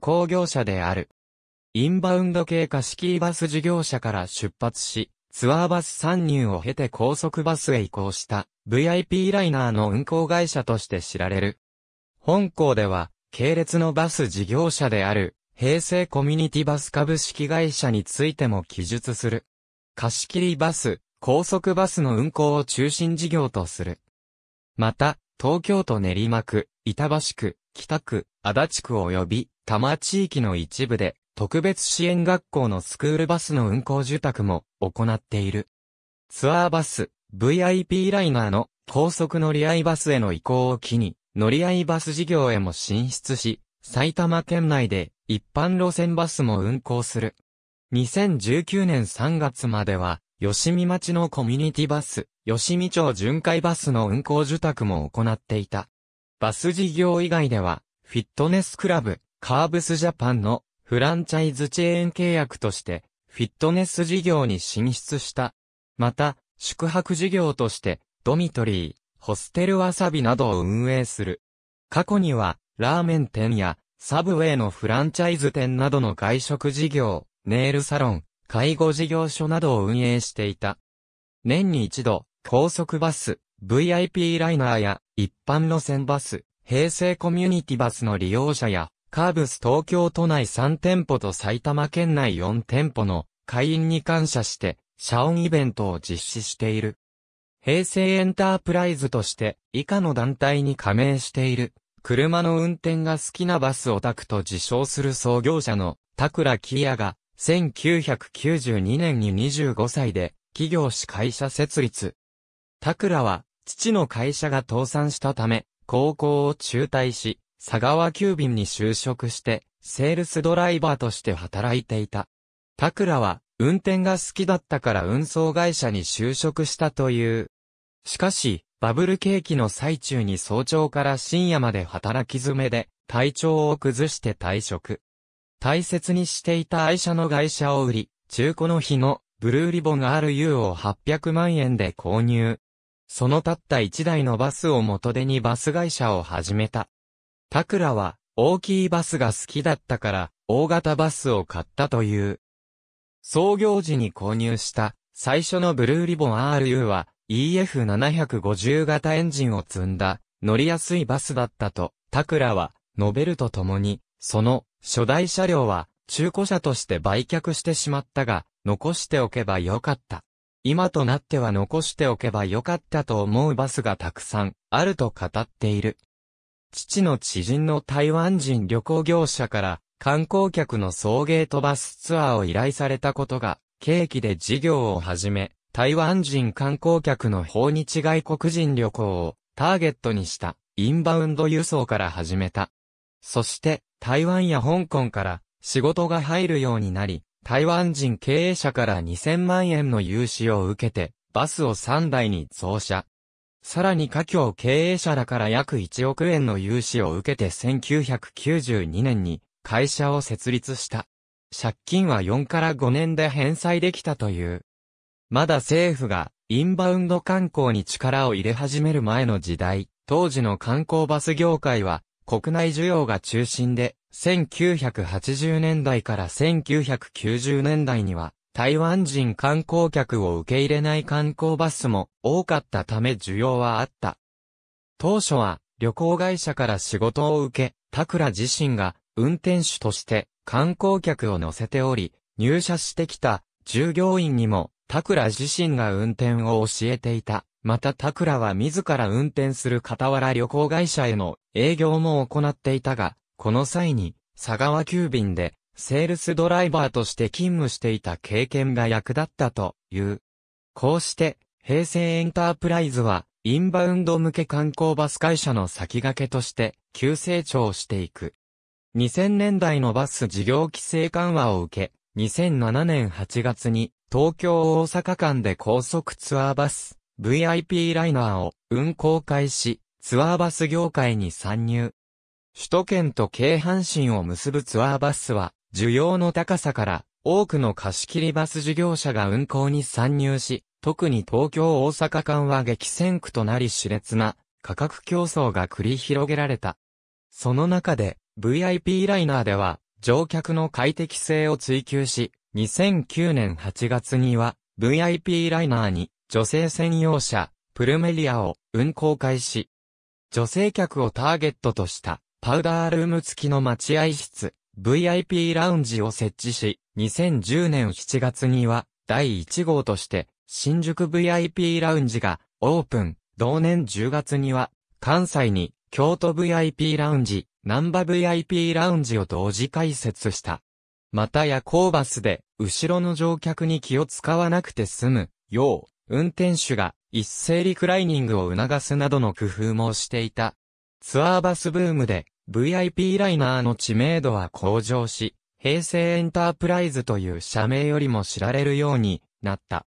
工業者である。インバウンド系貸し切りバス事業者から出発し、ツアーバス参入を経て高速バスへ移行した VIP ライナーの運行会社として知られる。本校では、系列のバス事業者である、平成コミュニティバス株式会社についても記述する。貸し切りバス、高速バスの運行を中心事業とする。また、東京都練馬区、板橋区、北区、足立区及び多摩地域の一部で、特別支援学校のスクールバスの運行受託も行っている。ツアーバス、VIP ライナーの高速乗り合いバスへの移行を機に、乗り合いバス事業へも進出し、埼玉県内で一般路線バスも運行する。2019年3月までは、吉見町のコミュニティバス、吉見町巡回バスの運行受託も行っていた。バス事業以外では、フィットネスクラブ、カーブスジャパンのフランチャイズチェーン契約としてフィットネス事業に進出した。また、宿泊事業としてドミトリー、ホステルわさびなどを運営する。過去にはラーメン店やサブウェイのフランチャイズ店などの外食事業、ネイルサロン、介護事業所などを運営していた。年に一度、高速バス、VIP ライナーや一般路線バス、平成コミュニティバスの利用者やカーブス東京都内3店舗と埼玉県内4店舗の会員に感謝して、社音イベントを実施している。平成エンタープライズとして以下の団体に加盟している。車の運転が好きなバスオタクと自称する創業者のタクラキヤが1992年に25歳で企業し会社設立。タクラは父の会社が倒産したため高校を中退し佐川急便に就職して、セールスドライバーとして働いていた。タクラは、運転が好きだったから運送会社に就職したという。しかし、バブル景気の最中に早朝から深夜まで働き詰めで、体調を崩して退職。大切にしていた愛車の外車を売り、中古の日のブルーリボン RU を800万円で購入。そのたった1台のバスを元手にバス会社を始めた。タクラは大きいバスが好きだったから大型バスを買ったという。創業時に購入した最初のブルーリボン RU は EF750 型エンジンを積んだ乗りやすいバスだったとタクラは述べるとともにその初代車両は中古車として売却してしまったが残しておけばよかった。今となっては残しておけばよかったと思うバスがたくさんあると語っている。父の知人の台湾人旅行業者から観光客の送迎とバスツアーを依頼されたことが、契機で事業を始め、台湾人観光客の訪日外国人旅行をターゲットにしたインバウンド輸送から始めた。そして台湾や香港から仕事が入るようになり、台湾人経営者から2000万円の融資を受けてバスを3台に増車。さらに家境経営者らから約1億円の融資を受けて1992年に会社を設立した。借金は4から5年で返済できたという。まだ政府がインバウンド観光に力を入れ始める前の時代、当時の観光バス業界は国内需要が中心で、1980年代から1990年代には台湾人観光客を受け入れない観光バスも多かったため需要はあった。当初は旅行会社から仕事を受け、タクラ自身が運転手として観光客を乗せており、入社してきた従業員にもタクラ自身が運転を教えていた。またタクラは自ら運転する傍ら旅行会社への営業も行っていたが、この際に佐川急便でセールスドライバーとして勤務していた経験が役立ったという。こうして、平成エンタープライズは、インバウンド向け観光バス会社の先駆けとして、急成長していく。2000年代のバス事業規制緩和を受け、2007年8月に、東京大阪間で高速ツアーバス、VIP ライナーを運行開始、ツアーバス業界に参入。首都圏と京阪神を結ぶツアーバスは、需要の高さから多くの貸し切りバス事業者が運行に参入し、特に東京大阪間は激戦区となり熾烈な価格競争が繰り広げられた。その中で VIP ライナーでは乗客の快適性を追求し、2009年8月には VIP ライナーに女性専用車プルメリアを運行開始。女性客をターゲットとしたパウダールーム付きの待合室、VIP ラウンジを設置し、2010年7月には第1号として新宿 VIP ラウンジがオープン、同年10月には関西に京都 VIP ラウンジ、南波 VIP ラウンジを同時開設した。また夜行バスで後ろの乗客に気を使わなくて済むよう、運転手が一斉リクライニングを促すなどの工夫もしていた。ツアーバスブームで VIP ライナーの知名度は向上し、平成エンタープライズという社名よりも知られるようになった。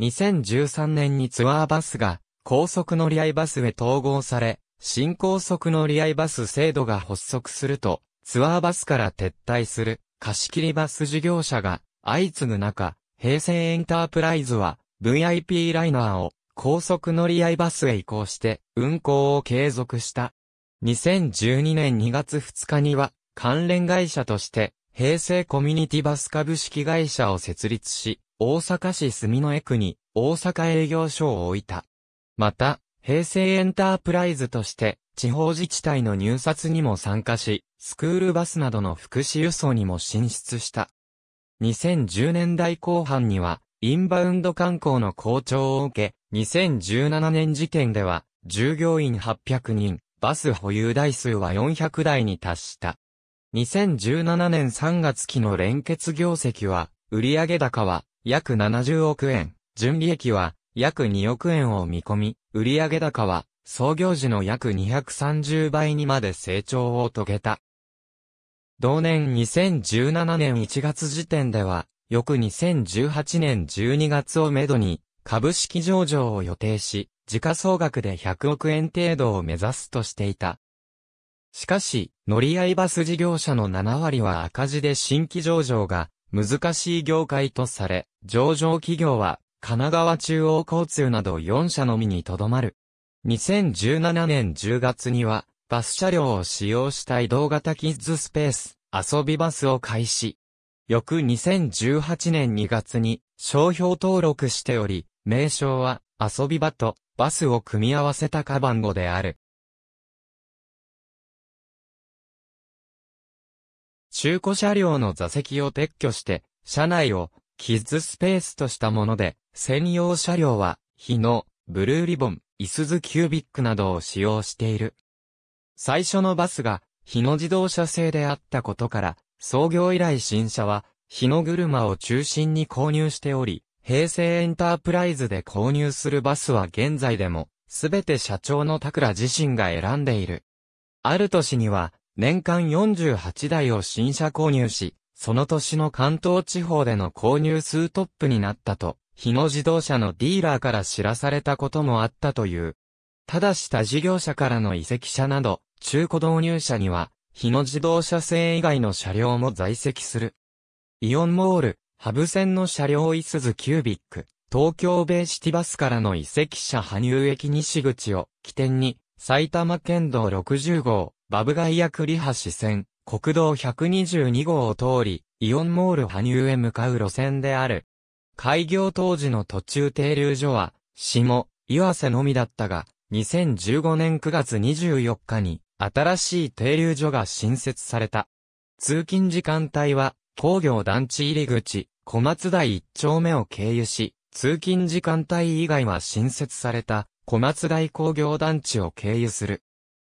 2013年にツアーバスが高速乗り合いバスへ統合され、新高速乗り合いバス制度が発足すると、ツアーバスから撤退する貸切バス事業者が相次ぐ中、平成エンタープライズは VIP ライナーを高速乗り合いバスへ移行して運行を継続した。2012年2月2日には、関連会社として、平成コミュニティバス株式会社を設立し、大阪市住之江区に大阪営業所を置いた。また、平成エンタープライズとして、地方自治体の入札にも参加し、スクールバスなどの福祉輸送にも進出した。2010年代後半には、インバウンド観光の好調を受け、2017年時点では、従業員800人、バス保有台数は400台に達した。2017年3月期の連結業績は、売上高は約70億円、純利益は約2億円を見込み、売上高は創業時の約230倍にまで成長を遂げた。同年2017年1月時点では、翌2018年12月をめどに、株式上場を予定し、時価総額で100億円程度を目指すとしていた。しかし、乗り合いバス事業者の7割は赤字で新規上場が難しい業界とされ、上場企業は神奈川中央交通など4社のみにとどまる。2017年10月には、バス車両を使用した移動型キッズスペース、遊びバスを開始。翌2018年2月に商標登録しており、名称は遊び場とバスを組み合わせたカバン語である。中古車両の座席を撤去して、車内をキッズスペースとしたもので、専用車両は、日の、ブルーリボン、イスズキュービックなどを使用している。最初のバスが、日野自動車製であったことから、創業以来新車は、日野車を中心に購入しており、平成エンタープライズで購入するバスは現在でも、すべて社長のタクラ自身が選んでいる。ある年には、年間48台を新車購入し、その年の関東地方での購入数トップになったと、日野自動車のディーラーから知らされたこともあったという。ただし他事業者からの移籍車など、中古導入車には、日野自動車製以外の車両も在籍する。イオンモール、ハブ線の車両イスズキュービック、東京ベイシティバスからの移籍車羽生駅西口を起点に、埼玉県道60号、バブガイア栗橋線、国道122号を通り、イオンモール羽生へ向かう路線である。開業当時の途中停留所は、下、岩瀬のみだったが、2015年9月24日に、新しい停留所が新設された。通勤時間帯は、工業団地入り口、小松台一丁目を経由し、通勤時間帯以外は新設された小松台工業団地を経由する。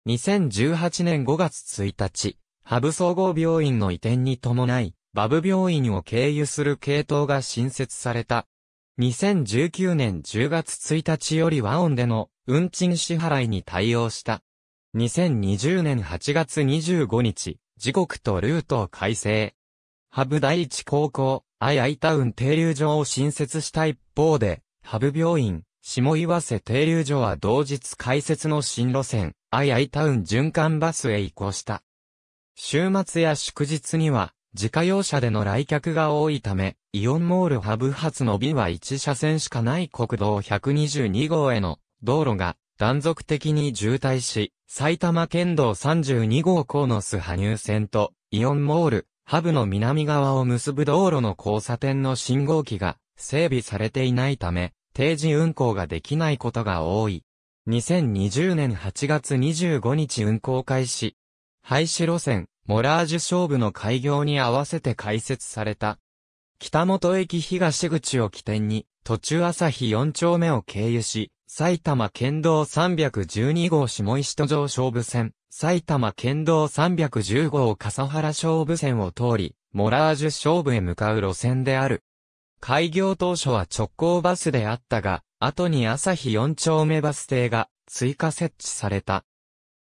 2018年5月1日、ハブ総合病院の移転に伴い、バブ病院を経由する系統が新設された。2019年10月1日より和音での運賃支払いに対応した。2020年8月25日、時刻とルートを改正。ハブ第一高校、アイアイタウン停留所を新設した一方で、ハブ病院、下岩瀬停留所は同日開設の新路線、アイアイタウン循環バスへ移行した。週末や祝日には、自家用車での来客が多いため、イオンモールハブ発の美は1車線しかない国道122号への道路が断続的に渋滞し、埼玉県道32号高のス羽生線とイオンモールハブの南側を結ぶ道路の交差点の信号機が整備されていないため、定時運行ができないことが多い。2020年8月25日運行開始。廃止路線、モラージュ勝負の開業に合わせて開設された。北本駅東口を起点に、途中朝日4丁目を経由し、埼玉県道312号下石戸城勝負線、埼玉県道310号笠原勝負線を通り、モラージュ勝負へ向かう路線である。開業当初は直行バスであったが、後に朝日4丁目バス停が追加設置された。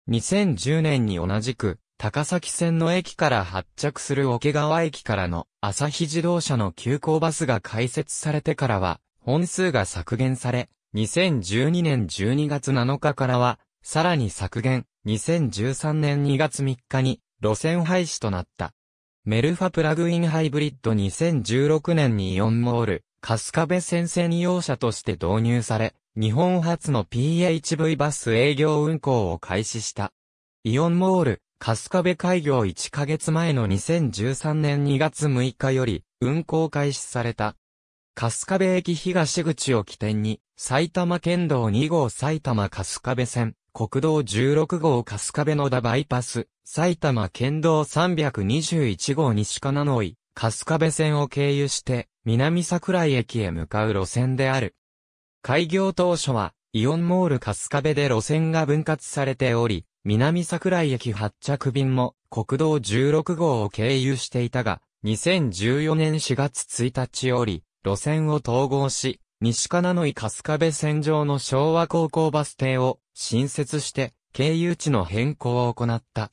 2010年に同じく、高崎線の駅から発着する桶川駅からの朝日自動車の急行バスが開設されてからは、本数が削減され、2012年12月7日からは、さらに削減、2013年2月3日に路線廃止となった。メルファプラグインハイブリッド2016年にイオンモール、カスカベ線専用車として導入され、日本初の PHV バス営業運行を開始した。イオンモール、カスカベ開業1ヶ月前の2013年2月6日より運行開始された。カスカベ駅東口を起点に、埼玉県道2号埼玉カスカベ線、国道16号春日部野田バイパス、埼玉県道321号西金野井、春日部線を経由して、南桜井駅へ向かう路線である。開業当初は、イオンモール春日部で路線が分割されており、南桜井駅発着便も国道16号を経由していたが、2014年4月1日より、路線を統合し、西金野井春日部線上の昭和高校バス停を新設して経由地の変更を行った。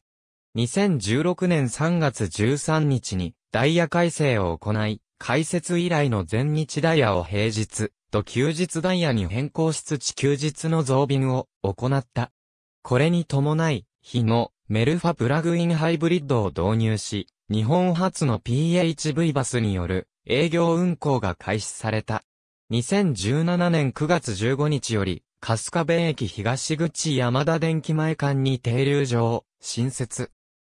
2016年3月13日にダイヤ改正を行い、開設以来の全日ダイヤを平日と休日ダイヤに変更しつつ休日の増便を行った。これに伴い、日のメルファプラグインハイブリッドを導入し、日本初の PHV バスによる営業運行が開始された。2017年9月15日より春日部駅東口山田電機前館に停留場、新設。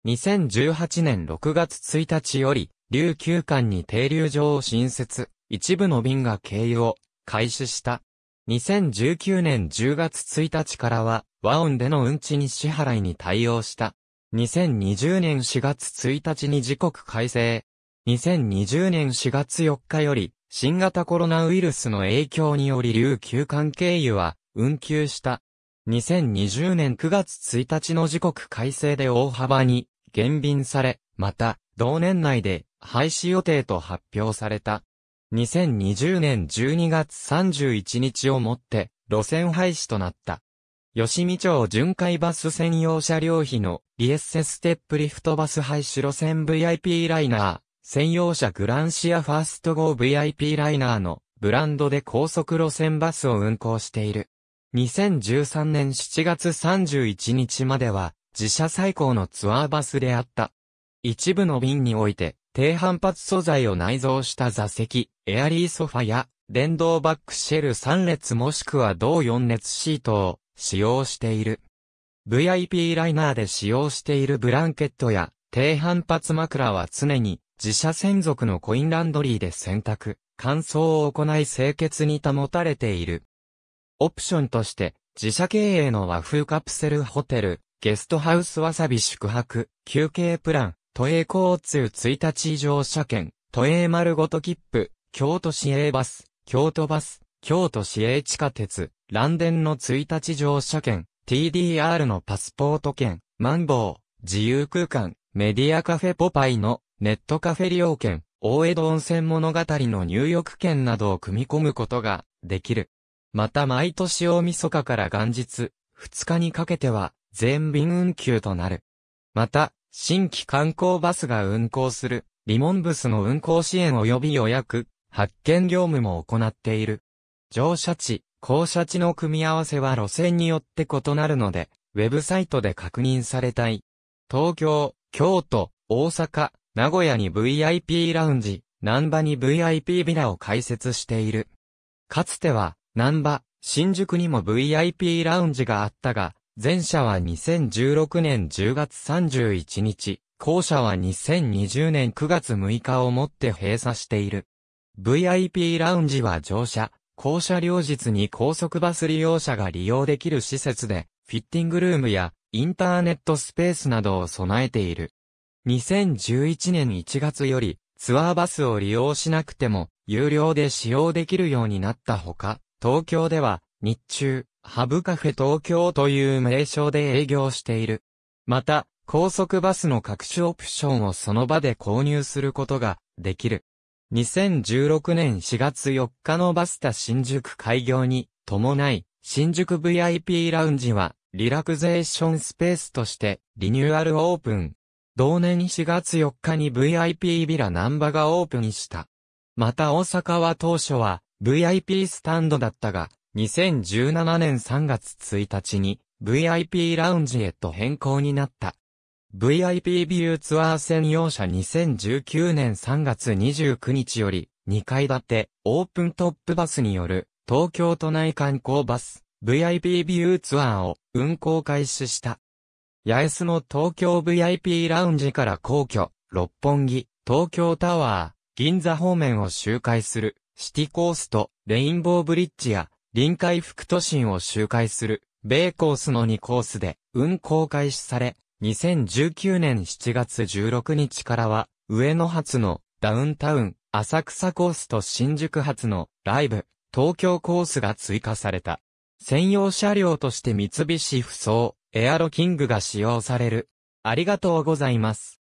2018年6月1日より、琉球館に停留場を新設、一部の便が経由を開始した。2019年10月1日からは、和音での運賃支払いに対応した。2020年4月1日に時刻改正。2020年4月4日より、新型コロナウイルスの影響により琉球館経由は、運休した。2020年9月1日の時刻改正で大幅に減便され、また、同年内で廃止予定と発表された。2020年12月31日をもって、路線廃止となった。吉見町巡回バス専用車両費のリエッセステップリフトバス廃止路線 VIP ライナー、専用車グランシアファースト号 VIP ライナーのブランドで高速路線バスを運行している。2013年7月31日までは、自社最高のツアーバスであった。一部の便において、低反発素材を内蔵した座席、エアリーソファや、電動バックシェル3列もしくは同4列シートを使用している。VIP ライナーで使用しているブランケットや低反発枕は常に自社専属のコインランドリーで洗濯、乾燥を行い清潔に保たれている。オプションとして、自社経営の和風カプセルホテル、ゲストハウスわさび宿泊、休憩プラン、都営交通1日乗車券、都営丸ごと切符、京都市営バス、京都バス、京都市営地下鉄、デンの1日乗車券、TDR のパスポート券、マンボウ、自由空間、メディアカフェポパイのネットカフェ利用券、大江戸温泉物語の入浴券などを組み込むことができる。また毎年大晦日から元日、2日にかけては、全便運休となる。また、新規観光バスが運行する、リモンブスの運行支援及び予約、発見業務も行っている。乗車地、降車地の組み合わせは路線によって異なるので、ウェブサイトで確認されたい。東京、京都、大阪、名古屋に VIP ラウンジ、南波に VIP ビラを開設している。かつては、南波、新宿にも VIP ラウンジがあったが、前者は2016年10月31日、後者は2020年9月6日をもって閉鎖している。VIP ラウンジは乗車、降車両日に高速バス利用者が利用できる施設で、フィッティングルームやインターネットスペースなどを備えている。2011年1月よりツアーバスを利用しなくても有料で使用できるようになったほか、東京では、日中、ハブカフェ東京という名称で営業している。また、高速バスの各種オプションをその場で購入することができる。2016年4月4日のバスタ新宿開業に伴い、新宿 VIP ラウンジはリラクゼーションスペースとしてリニューアルオープン。同年4月4日に VIP ビラナンバがオープンした。また大阪は当初は VIP スタンドだったが、2017年3月1日に VIP ラウンジへと変更になった。VIP ビューツアー専用車2019年3月29日より2階建てオープントップバスによる東京都内観光バス VIP ビューツアーを運行開始した。八重洲の東京 VIP ラウンジから皇居、六本木、東京タワー、銀座方面を周回するシティコースとレインボーブリッジや臨海副都心を周回する米コースの2コースで運行開始され、2019年7月16日からは上野発のダウンタウン、浅草コースと新宿発のライブ、東京コースが追加された。専用車両として三菱不走、エアロキングが使用される。ありがとうございます。